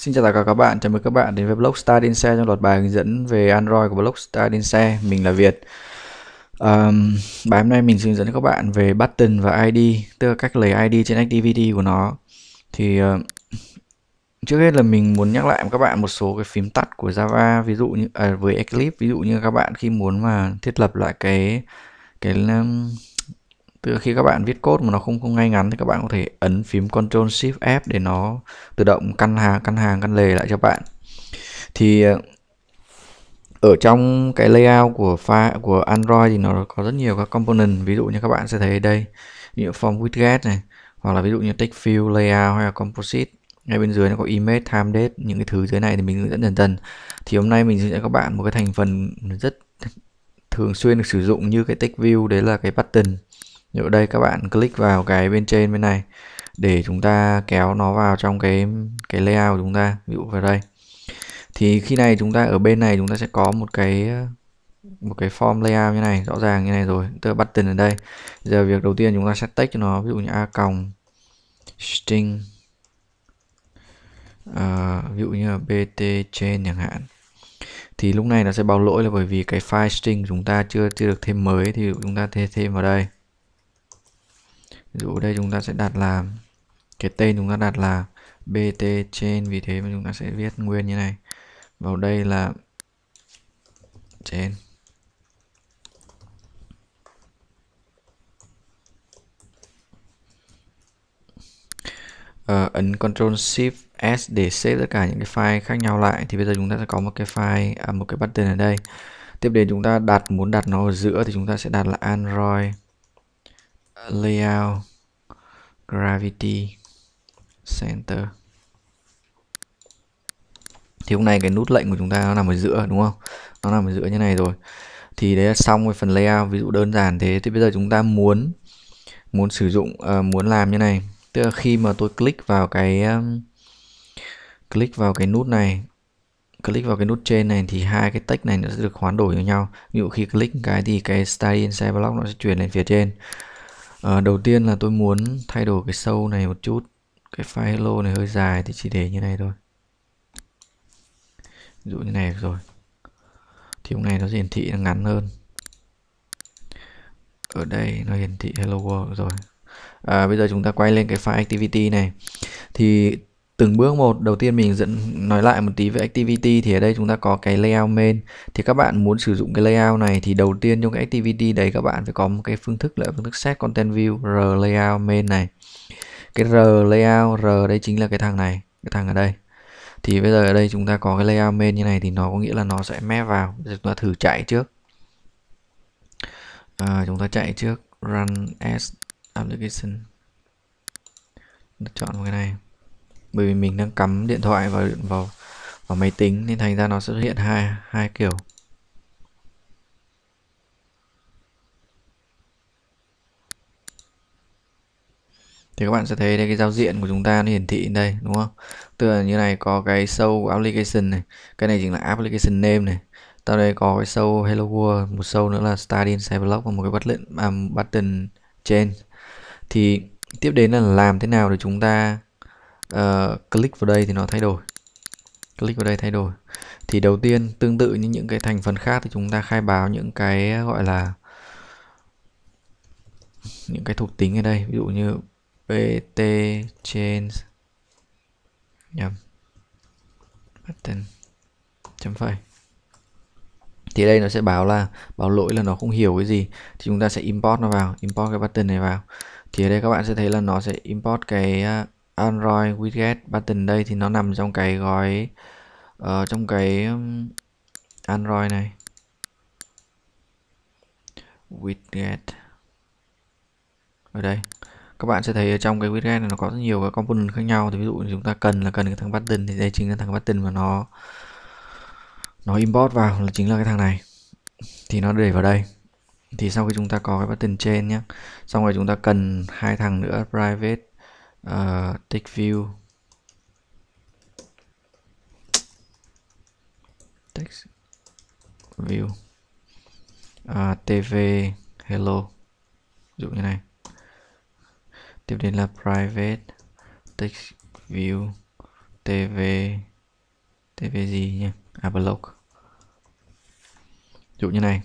Xin chào tất cả các bạn, chào mừng các bạn đến với blog Style in trong loạt bài hướng dẫn về Android của blog Style in Mình là Việt. Um, bài hôm nay mình hướng dẫn các bạn về button và ID, tức là cách lấy ID trên activity của nó. Thì uh, trước hết là mình muốn nhắc lại các bạn một số cái phím tắt của Java, ví dụ như à, với Eclipse, ví dụ như các bạn khi muốn mà thiết lập lại cái cái um, từ khi các bạn viết code mà nó không không ngay ngắn thì các bạn có thể ấn phím Ctrl Shift F để nó tự động căn hàng căn hàng căn lề lại cho bạn thì ờ, ở trong cái layout của file của Android thì nó có rất nhiều các component ví dụ như các bạn sẽ thấy đây ví dụ form widget này hoặc là ví dụ như text field layout hay là composite ngay bên dưới nó có image time date những cái thứ dưới này thì mình hướng dẫn dần dần thì hôm nay mình sẽ dẫn các bạn một cái thành phần rất thường xuyên được sử dụng như cái text view đấy là cái button ở đây các bạn click vào cái bên trên bên này để chúng ta kéo nó vào trong cái cái layout của chúng ta ví dụ vào đây thì khi này chúng ta ở bên này chúng ta sẽ có một cái một cái form layout như này rõ ràng như này rồi tức là button ở đây giờ việc đầu tiên chúng ta sẽ text cho nó ví dụ như a còng string à, ví dụ như là bt trên chẳng hạn thì lúc này nó sẽ báo lỗi là bởi vì cái file string chúng ta chưa chưa được thêm mới thì chúng ta thêm thêm vào đây ví dụ đây chúng ta sẽ đặt là cái tên chúng ta đặt là bt trên vì thế mà chúng ta sẽ viết nguyên như này vào đây là trên uh, ấn Ctrl Shift S để xếp tất cả những cái file khác nhau lại thì bây giờ chúng ta sẽ có một cái file à, một cái button ở đây tiếp đến chúng ta đặt muốn đặt nó ở giữa thì chúng ta sẽ đặt là Android layout gravity center thì hôm nay cái nút lệnh của chúng ta nó nằm ở giữa đúng không nó nằm ở giữa như này rồi thì đấy là xong với phần layout ví dụ đơn giản thế thì bây giờ chúng ta muốn muốn sử dụng uh, muốn làm như này tức là khi mà tôi click vào cái um, click vào cái nút này click vào cái nút trên này thì hai cái text này nó sẽ được hoán đổi với nhau ví dụ khi click cái thì cái style inside block nó sẽ chuyển lên phía trên à, đầu tiên là tôi muốn thay đổi cái sâu này một chút cái file hello này hơi dài thì chỉ để như này thôi ví dụ như này rồi thì hôm này nó hiển thị ngắn hơn ở đây nó hiển thị hello world rồi à, bây giờ chúng ta quay lên cái file activity này thì từng bước một đầu tiên mình dẫn nói lại một tí về activity thì ở đây chúng ta có cái layout main thì các bạn muốn sử dụng cái layout này thì đầu tiên trong cái activity đấy các bạn phải có một cái phương thức là phương thức set content view r layout main này cái r layout r đây chính là cái thằng này cái thằng ở đây thì bây giờ ở đây chúng ta có cái layout main như này thì nó có nghĩa là nó sẽ map vào bây giờ chúng ta thử chạy trước à, chúng ta chạy trước run as application chọn một cái này bởi vì mình đang cắm điện thoại vào vào vào máy tính nên thành ra nó xuất hiện hai hai kiểu thì các bạn sẽ thấy đây cái giao diện của chúng ta nó hiển thị đây đúng không tức là như này có cái show application này cái này chính là application name này Tao đây có cái show hello world một show nữa là start in block và một cái button à, button change thì tiếp đến là làm thế nào để chúng ta uh, click vào đây thì nó thay đổi click vào đây thay đổi thì đầu tiên tương tự như những cái thành phần khác thì chúng ta khai báo những cái gọi là những cái thuộc tính ở đây ví dụ như pt change nhầm button chấm phẩy thì đây nó sẽ báo là báo lỗi là nó không hiểu cái gì thì chúng ta sẽ import nó vào import cái button này vào thì ở đây các bạn sẽ thấy là nó sẽ import cái à, Android widget button đây thì nó nằm trong cái gói uh, trong cái Android này widget ở đây các bạn sẽ thấy ở trong cái widget này nó có rất nhiều các component khác nhau thì ví dụ chúng ta cần là cần cái thằng button thì đây chính là thằng button mà nó nó import vào là chính là cái thằng này thì nó để vào đây thì sau khi chúng ta có cái button trên nhé xong rồi chúng ta cần hai thằng nữa private uh, take view text view uh, tv hello ví dụ như này tiếp đến là private text view tv tv gì nhỉ à blog ví dụ như này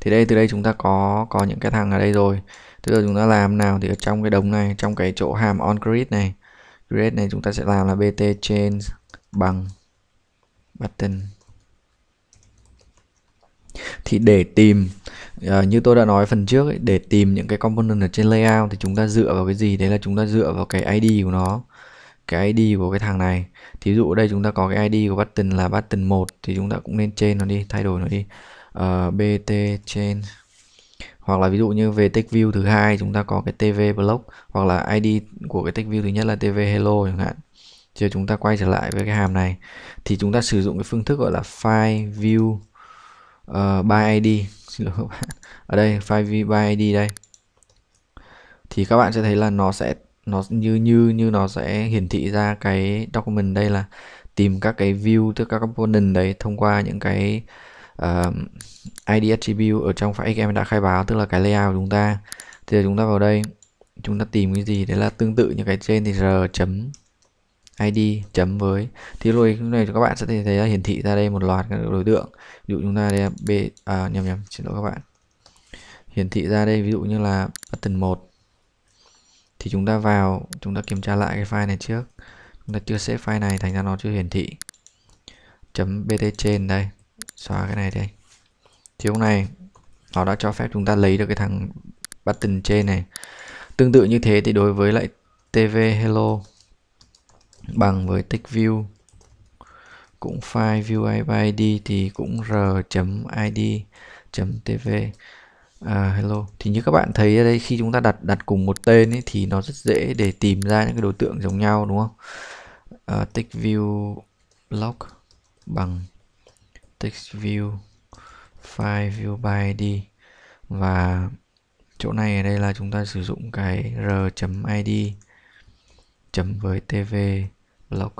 thì đây từ đây chúng ta có có những cái thằng ở đây rồi tức là chúng ta làm nào thì ở trong cái đống này trong cái chỗ hàm on grid này grid này chúng ta sẽ làm là bt change bằng button thì để tìm uh, như tôi đã nói phần trước ấy, để tìm những cái component ở trên layout thì chúng ta dựa vào cái gì đấy là chúng ta dựa vào cái id của nó cái id của cái thằng này thí dụ ở đây chúng ta có cái id của button là button 1 thì chúng ta cũng nên trên nó đi thay đổi nó đi uh, ờ, bt chain hoặc là ví dụ như về text view thứ hai chúng ta có cái tv block hoặc là id của cái text view thứ nhất là tv hello chẳng hạn giờ chúng ta quay trở lại với cái hàm này thì chúng ta sử dụng cái phương thức gọi là file view uh, by id xin lỗi các bạn ở đây file view by id đây thì các bạn sẽ thấy là nó sẽ nó như như như nó sẽ hiển thị ra cái document đây là tìm các cái view tức các component đấy thông qua những cái uh, ID attribute ở trong file XML đã khai báo tức là cái layout của chúng ta thì chúng ta vào đây chúng ta tìm cái gì đấy là tương tự như cái trên thì r chấm id chấm với thì lùi này các bạn sẽ thấy là hiển thị ra đây một loạt các đối tượng ví dụ chúng ta đây là b à, nhầm nhầm xin lỗi các bạn hiển thị ra đây ví dụ như là button 1 thì chúng ta vào chúng ta kiểm tra lại cái file này trước chúng ta chưa xếp file này thành ra nó chưa hiển thị chấm bt trên đây xóa cái này đây. thì lúc này nó đã cho phép chúng ta lấy được cái thằng button trên này tương tự như thế thì đối với lại tv hello bằng với tích view cũng file view id thì cũng r.id tv à, hello thì như các bạn thấy ở đây khi chúng ta đặt đặt cùng một tên ấy, thì nó rất dễ để tìm ra những cái đối tượng giống nhau đúng không à, tích view log bằng text view file view by id và chỗ này ở đây là chúng ta sử dụng cái r.id chấm với tv block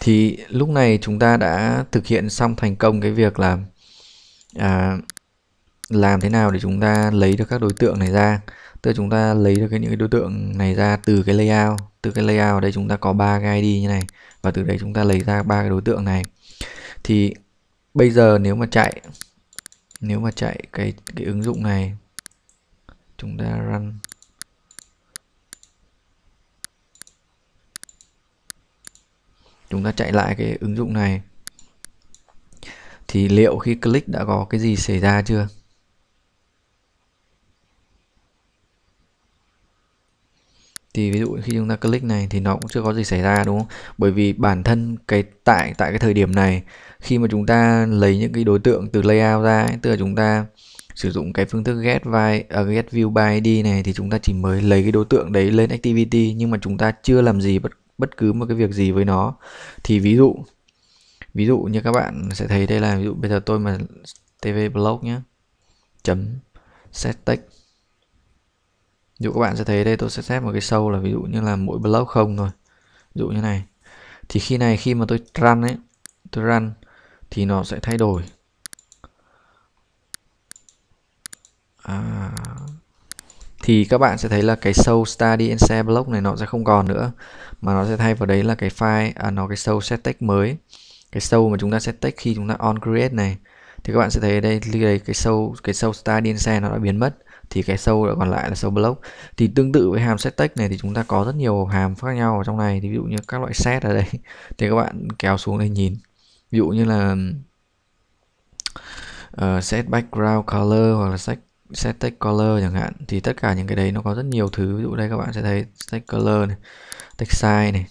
thì lúc này chúng ta đã thực hiện xong thành công cái việc là à, làm thế nào để chúng ta lấy được các đối tượng này ra tức là chúng ta lấy được cái những cái đối tượng này ra từ cái layout từ cái layout ở đây chúng ta có ba cái ID như này và từ đấy chúng ta lấy ra ba cái đối tượng này thì bây giờ nếu mà chạy nếu mà chạy cái cái ứng dụng này chúng ta run chúng ta chạy lại cái ứng dụng này thì liệu khi click đã có cái gì xảy ra chưa thì ví dụ khi chúng ta click này thì nó cũng chưa có gì xảy ra đúng không bởi vì bản thân cái tại tại cái thời điểm này khi mà chúng ta lấy những cái đối tượng từ layout ra ấy, tức là chúng ta sử dụng cái phương thức get by uh, à, get view by id này thì chúng ta chỉ mới lấy cái đối tượng đấy lên activity nhưng mà chúng ta chưa làm gì bất bất cứ một cái việc gì với nó thì ví dụ ví dụ như các bạn sẽ thấy đây là ví dụ bây giờ tôi mà tv blog nhé chấm set text ví dụ các bạn sẽ thấy đây tôi sẽ xếp một cái sâu là ví dụ như là mỗi block không thôi ví dụ như này thì khi này khi mà tôi run ấy tôi run thì nó sẽ thay đổi à, thì các bạn sẽ thấy là cái sâu study and share block này nó sẽ không còn nữa mà nó sẽ thay vào đấy là cái file à, nó cái sâu set text mới cái sâu mà chúng ta set text khi chúng ta on create này thì các bạn sẽ thấy đây đây cái sâu cái sâu study and share nó đã biến mất thì cái sâu còn lại là sâu block thì tương tự với hàm set text này thì chúng ta có rất nhiều hàm khác nhau ở trong này thì ví dụ như các loại set ở đây thì các bạn kéo xuống đây nhìn ví dụ như là uh, set background color hoặc là set set text color chẳng hạn thì tất cả những cái đấy nó có rất nhiều thứ ví dụ đây các bạn sẽ thấy text color này text size này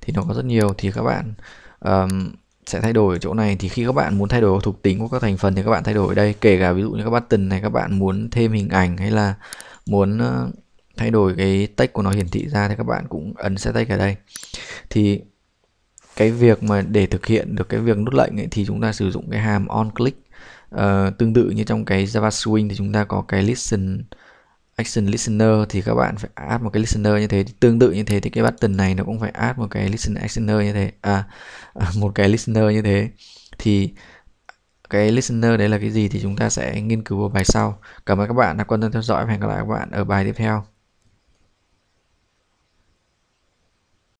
thì nó có rất nhiều thì các bạn um, sẽ thay đổi ở chỗ này thì khi các bạn muốn thay đổi thuộc tính của các thành phần thì các bạn thay đổi ở đây kể cả ví dụ như các button này các bạn muốn thêm hình ảnh hay là muốn ờ, thay đổi cái text của nó hiển thị ra thì các bạn cũng ấn set text ở đây thì cái việc mà để thực hiện được cái việc nút lệnh ấy, thì chúng ta sử dụng cái hàm on click uh, tương tự như trong cái Java Swing thì chúng ta có cái listen action listener thì các bạn phải add một cái listener như thế tương tự như thế thì cái button này nó cũng phải add một cái listener actioner như thế à, à một cái listener như thế thì cái listener đấy là cái gì thì chúng ta sẽ nghiên cứu ở bài sau cảm ơn các bạn đã quan tâm theo dõi và hẹn gặp lại các bạn ở bài tiếp theo